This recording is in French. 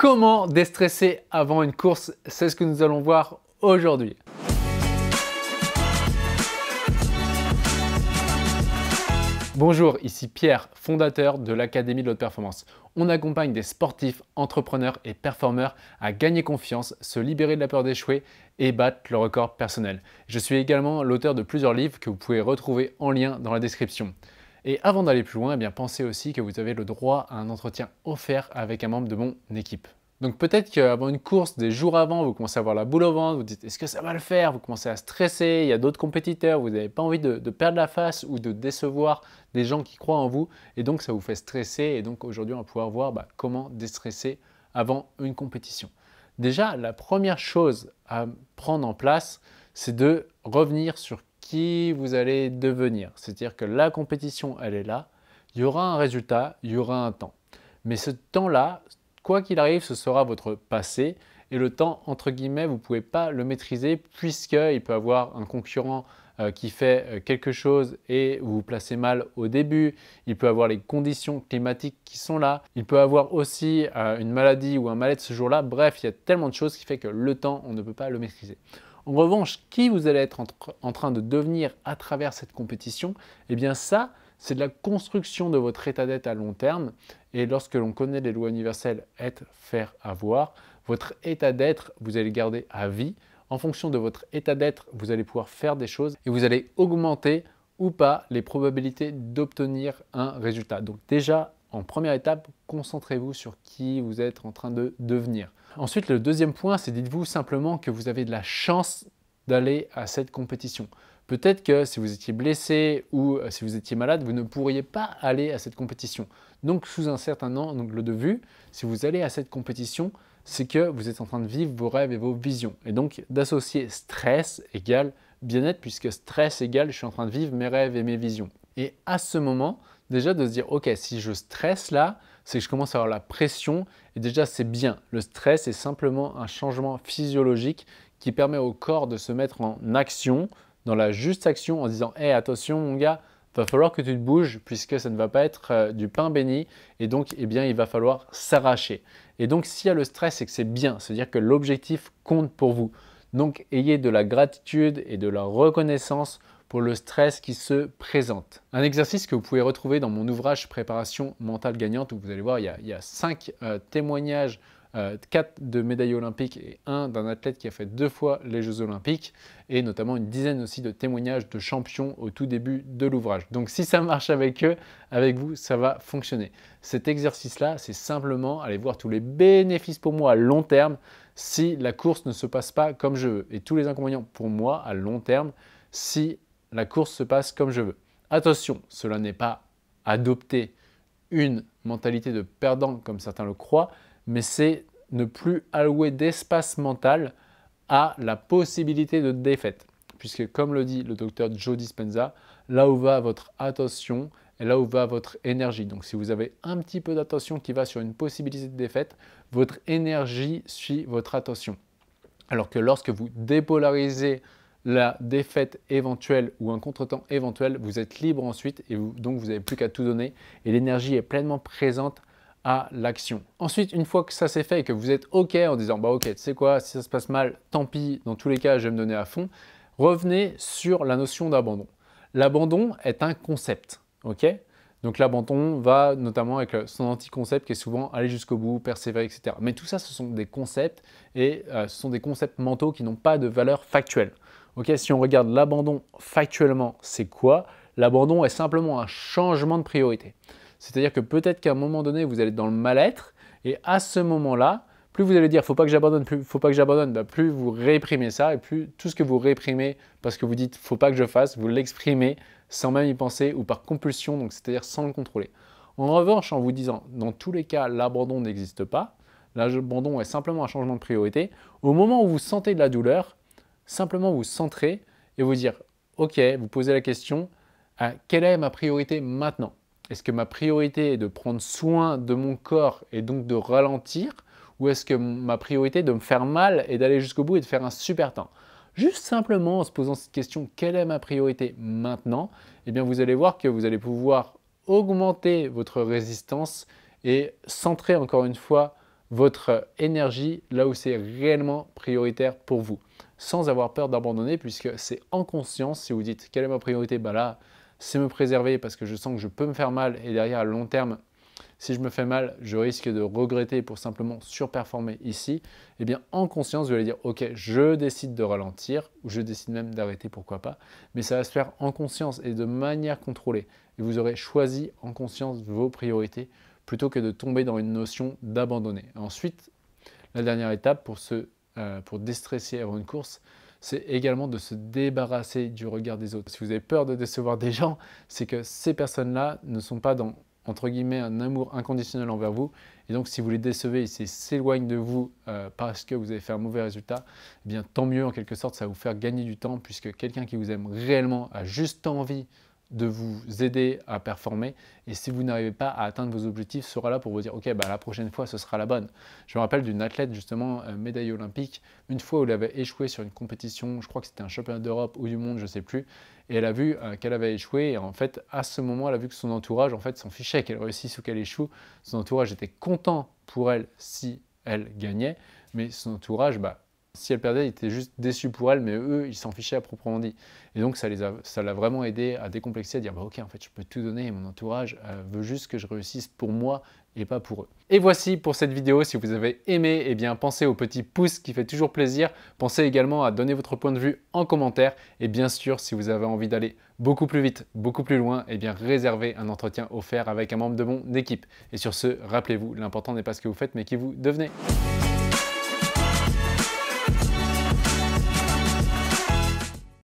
Comment déstresser avant une course C'est ce que nous allons voir aujourd'hui. Bonjour, ici Pierre, fondateur de l'Académie de l'Haute Performance. On accompagne des sportifs, entrepreneurs et performeurs à gagner confiance, se libérer de la peur d'échouer et battre le record personnel. Je suis également l'auteur de plusieurs livres que vous pouvez retrouver en lien dans la description. Et avant d'aller plus loin, eh bien, pensez aussi que vous avez le droit à un entretien offert avec un membre de mon équipe. Donc peut-être qu'avant une course, des jours avant, vous commencez à avoir la boule au ventre, vous dites est-ce que ça va le faire Vous commencez à stresser, il y a d'autres compétiteurs, vous n'avez pas envie de, perdre la face ou de décevoir des gens qui croient en vous, et donc ça vous fait stresser, et donc aujourd'hui on va pouvoir voir bah, comment déstresser avant une compétition. Déjà, la première chose à prendre en place, c'est de revenir sur vous allez devenir. C'est-à-dire que la compétition, elle est là, il y aura un résultat, il y aura un temps. Mais ce temps-là, quoi qu'il arrive, ce sera votre passé. Et le temps, entre guillemets, vous ne pouvez pas le maîtriser puisqu'il peut avoir un concurrent euh, qui fait euh, quelque chose et vous placez mal au début. Il peut avoir les conditions climatiques qui sont là. Il peut avoir aussi euh, une maladie ou un malaise ce jour-là. Bref, il y a tellement de choses qui fait que le temps, on ne peut pas le maîtriser. En revanche, qui vous allez être en, train de devenir à travers cette compétition, eh bien ça, c'est de la construction de votre état d'être à long terme. Et lorsque l'on connaît les lois universelles être, faire, avoir, votre état d'être, vous allez le garder à vie. En fonction de votre état d'être, vous allez pouvoir faire des choses et vous allez augmenter ou pas les probabilités d'obtenir un résultat. Donc déjà, en première étape, concentrez-vous sur qui vous êtes en train de devenir. Ensuite, le deuxième point, c'est dites-vous simplement que vous avez de la chance d'aller à cette compétition. Peut-être que si vous étiez blessé ou euh, si vous étiez malade, vous ne pourriez pas aller à cette compétition. Donc, sous un certain angle de vue, si vous allez à cette compétition, c'est que vous êtes en train de vivre vos rêves et vos visions. Et donc, d'associer stress égale bien-être, puisque stress égale je suis en train de vivre mes rêves et mes visions. Et à ce moment, déjà de se dire, ok, si je stresse là, c'est que je commence à avoir la pression, et déjà c'est bien. Le stress est simplement un changement physiologique qui permet au corps de se mettre en action, dans la juste action, en disant, hé, attention mon gars, va falloir que tu te bouges puisque ça ne va pas être euh, du pain béni et donc eh bien il va falloir s'arracher. Et donc s'il y a le stress, c'est que c'est bien, c'est-à-dire que l'objectif compte pour vous. Donc ayez de la gratitude et de la reconnaissance pour le stress qui se présente. Un exercice que vous pouvez retrouver dans mon ouvrage Préparation mentale gagnante, où vous allez voir, il y a, cinq euh, témoignages euh, quatre de médailles olympiques et un d'un athlète qui a fait deux fois les Jeux olympiques, et notamment une dizaine aussi de témoignages de champions au tout début de l'ouvrage. Donc si ça marche avec eux, avec vous, ça va fonctionner. Cet exercice-là, c'est simplement aller voir tous les bénéfices pour moi à long terme si la course ne se passe pas comme je veux, et tous les inconvénients pour moi à long terme si la course se passe comme je veux. Attention, cela n'est pas adopter une mentalité de perdant comme certains le croient, mais c'est ne plus allouer d'espace mental à la possibilité de défaite. Puisque comme le dit le docteur Joe Dispenza, là où va votre attention et là où va votre énergie. Donc si vous avez un petit peu d'attention qui va sur une possibilité de défaite, votre énergie suit votre attention. Alors que lorsque vous dépolarisez la défaite éventuelle ou un contretemps éventuel, vous êtes libre ensuite et donc vous n'avez plus qu'à tout donner et l'énergie est pleinement présente à l'action. Ensuite, une fois que ça c'est fait et que vous êtes OK en disant bah OK, tu sais quoi, si ça se passe mal, tant pis, dans tous les cas, je vais me donner à fond, revenez sur la notion d'abandon. L'abandon est un concept, OK donc l'abandon va notamment avec son anti-concept qui est souvent aller jusqu'au bout, persévérer, etc. Mais tout ça, ce sont des concepts et euh, ce sont des concepts mentaux qui n'ont pas de valeur factuelle si on regarde l'abandon factuellement, c'est quoi L'abandon est simplement un changement de priorité. C'est-à-dire que peut-être qu'à un moment donné, vous allez dans le mal-être, et à ce moment-là, plus vous allez dire faut pas que j'abandonne, plus faut pas que j'abandonne, bah, plus vous réprimez ça, et plus tout ce que vous réprimez parce que vous dites faut pas que je fasse, vous l'exprimez sans même y penser ou par compulsion, donc c'est-à-dire sans le contrôler. En revanche, en vous disant dans tous les cas l'abandon n'existe pas, l'abandon est simplement un changement de priorité, au moment où vous sentez de la douleur, simplement vous centrer et vous dire, OK, vous posez la question, euh, quelle est ma priorité maintenant Est-ce que ma priorité est de prendre soin de mon corps et donc de ralentir Ou est-ce que ma priorité est de me faire mal et d'aller jusqu'au bout et de faire un super temps Juste simplement en se posant cette question, quelle est ma priorité maintenant Eh bien, vous allez voir que vous allez pouvoir augmenter votre résistance et centrer encore une fois votre énergie là où c'est réellement prioritaire pour vous sans avoir peur d'abandonner, puisque c'est en conscience, si vous dites quelle est ma priorité, bah là, c'est me préserver parce que je sens que je peux me faire mal et derrière, à long terme, si je me fais mal, je risque de regretter pour simplement surperformer ici, et eh bien en conscience, vous allez dire ok, je décide de ralentir ou je décide même d'arrêter, pourquoi pas, mais ça va se faire en conscience et de manière contrôlée. Et vous aurez choisi en conscience vos priorités plutôt que de tomber dans une notion d'abandonner. Ensuite, la dernière étape pour se euh, pour déstresser avant une course, c'est également de se débarrasser du regard des autres. Si vous avez peur de décevoir des gens, c'est que ces personnes-là ne sont pas dans entre guillemets un amour inconditionnel envers vous. Et donc si vous les décevez, ils s'éloignent de vous euh, parce que vous avez fait un mauvais résultat, eh bien tant mieux en quelque sorte, ça va vous faire gagner du temps puisque quelqu'un qui vous aime réellement a juste envie de vous aider à performer. Et si vous n'arrivez pas à atteindre vos objectifs, sera là pour vous dire, OK, bah, la prochaine fois, ce sera la bonne. Je me rappelle d'une athlète, justement, médaillée euh, médaille olympique, une fois où elle avait échoué sur une compétition, je crois que c'était un championnat d'Europe ou du monde, je ne sais plus, et elle a vu euh, qu'elle avait échoué. Et en fait, à ce moment, elle a vu que son entourage, en fait, s'en fichait qu'elle réussisse ou qu'elle échoue. Son entourage était content pour elle si elle gagnait, mais son entourage, bah, si elle perdait, ils était juste déçus pour elle, mais eux, ils s'en fichaient à proprement dit. Et donc, ça les a, l'a vraiment aidé à décomplexer, à dire bah, ok, en fait, je peux tout donner et mon entourage euh, veut juste que je réussisse pour moi et pas pour eux. Et voici pour cette vidéo. Si vous avez aimé, eh bien, pensez au petit pouce qui fait toujours plaisir. Pensez également à donner votre point de vue en commentaire. Et bien sûr, si vous avez envie d'aller beaucoup plus vite, beaucoup plus loin, eh bien, réservez un entretien offert avec un membre de mon équipe. Et sur ce, rappelez-vous, l'important n'est pas ce que vous faites, mais qui vous devenez.